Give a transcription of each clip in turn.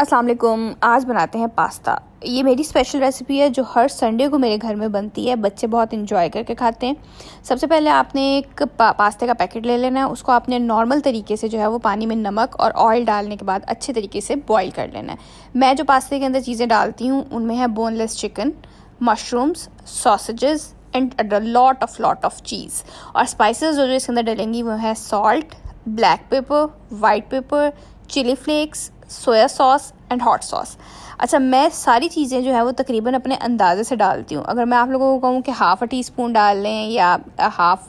अस्सलाम वालेकुम आज बनाते हैं पास्ता ये मेरी स्पेशल रेसिपी है जो हर संडे को मेरे घर में बनती है बच्चे बहुत इंजॉय करके खाते हैं सबसे पहले आपने एक पा, पास्ते का पैकेट ले लेना है उसको आपने नॉर्मल तरीके से जो है वो पानी में नमक और ऑयल डालने के बाद अच्छे तरीके से बॉईल कर लेना है मैं जो पास्ते के अंदर चीज़ें डालती हूँ उनमें है boneless chicken mushrooms sausages and lot of lot of cheese और स्पाइसेस जो जो इसके अंदर डलेंगी वो है salt black pepper white pepper chilli flakes soya sauce and hot sauce अच्छा मैं सारी चीज़ें जो है वो तकरीबन अपने अंदाजे से डालती हूँ अगर मैं आप लोगों को कहूँ कि हाफ़ अ टी स्पून डाल लें या हाफ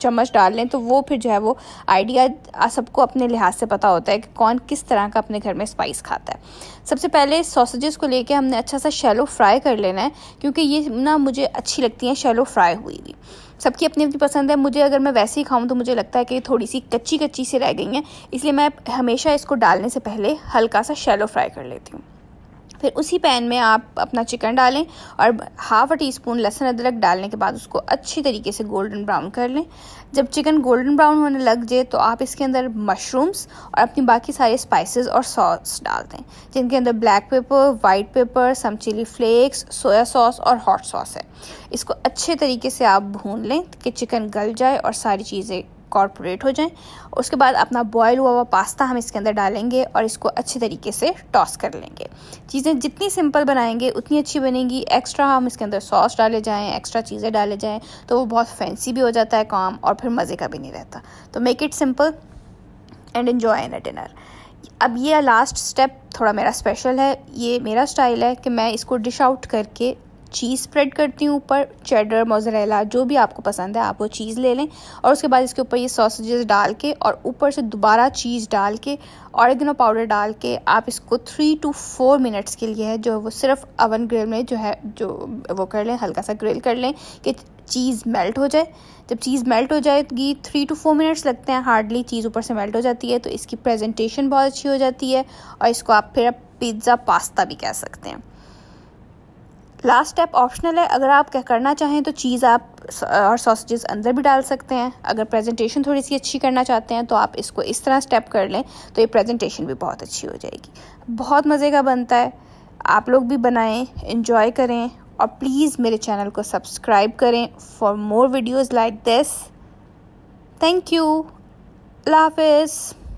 चम्मच डाल लें तो वो फिर जो है वो आइडिया सबको अपने लिहाज से पता होता है कि कौन किस तरह का अपने घर में स्पाइस खाता है सबसे पहले सॉसेजेस को लेके हमने अच्छा सा शैलो फ्राई कर लेना है क्योंकि ये ना मुझे अच्छी लगती हैं शैलो फ्राई हुई हुई सबकी अपनी अपनी पसंद है मुझे अगर मैं वैसे ही खाऊं तो मुझे लगता है कि थोड़ी सी कच्ची कच्ची सी रह गई हैं इसलिए मैं हमेशा इसको डालने से पहले हल्का सा शैलो फ्राई कर लेती हूँ फिर उसी पैन में आप अपना चिकन डालें और हाफ अ टी स्पून लहसुन अदरक डालने के बाद उसको अच्छी तरीके से गोल्डन ब्राउन कर लें जब चिकन गोल्डन ब्राउन होने लग जाए तो आप इसके अंदर मशरूम्स और अपनी बाकी सारे स्पाइसेस और सॉस डाल दें जिनके अंदर black pepper white pepper some chilli flakes soya sauce और हॉट सॉस है इसको अच्छे तरीके से आप भून लें कि चिकन गल जाए और सारी चीज़ें इनकॉर्पोरेट हो जाएं उसके बाद अपना बॉयल हुआ हुआ पास्ता हम इसके अंदर डालेंगे और इसको अच्छे तरीके से टॉस कर लेंगे चीज़ें जितनी सिंपल बनाएंगे उतनी अच्छी बनेंगी एक्स्ट्रा हम इसके अंदर सॉस डाले जाएँ एक्स्ट्रा चीज़ें डाले जाएँ तो वो बहुत फैंसी भी हो जाता है काम और फिर मज़े का भी नहीं रहता तो make it simple and enjoy in a dinner अब ये लास्ट स्टेप थोड़ा मेरा स्पेशल है ये मेरा स्टाइल है कि मैं इसको डिश आउट करके चीज़ स्प्रेड करती हूँ ऊपर चेडर मोजरेला जो भी आपको पसंद है आप वो चीज़ ले लें और उसके बाद इसके ऊपर ये सॉसेजेस डाल के और ऊपर से दोबारा चीज़ डाल के औरगनो पाउडर डाल के आप इसको थ्री टू फोर मिनट्स के लिए है जो वो सिर्फ अवन ग्रिल में जो है जो वो कर लें हल्का सा ग्रिल कर लें कि चीज़ मेल्ट हो जाए जब चीज़ मेल्ट हो जाएगी थ्री टू फोर मिनट्स लगते हैं हार्डली चीज़ ऊपर से मेल्ट हो जाती है तो इसकी प्रेजेंटेशन बहुत अच्छी हो जाती है और इसको आप फिर पिज़्ज़ा पास्ता भी कह सकते हैं लास्ट स्टेप ऑप्शनल है अगर आप क्या करना चाहें तो चीज़ आप और सॉसेजेस अंदर भी डाल सकते हैं अगर प्रेजेंटेशन थोड़ी सी अच्छी करना चाहते हैं तो आप इसको इस तरह स्टेप कर लें तो ये प्रेजेंटेशन भी बहुत अच्छी हो जाएगी बहुत मज़े का बनता है आप लोग भी बनाएं इन्जॉय करें और प्लीज़ मेरे चैनल को सब्सक्राइब करें for more videos like this thank you अल्लाह हाफिज़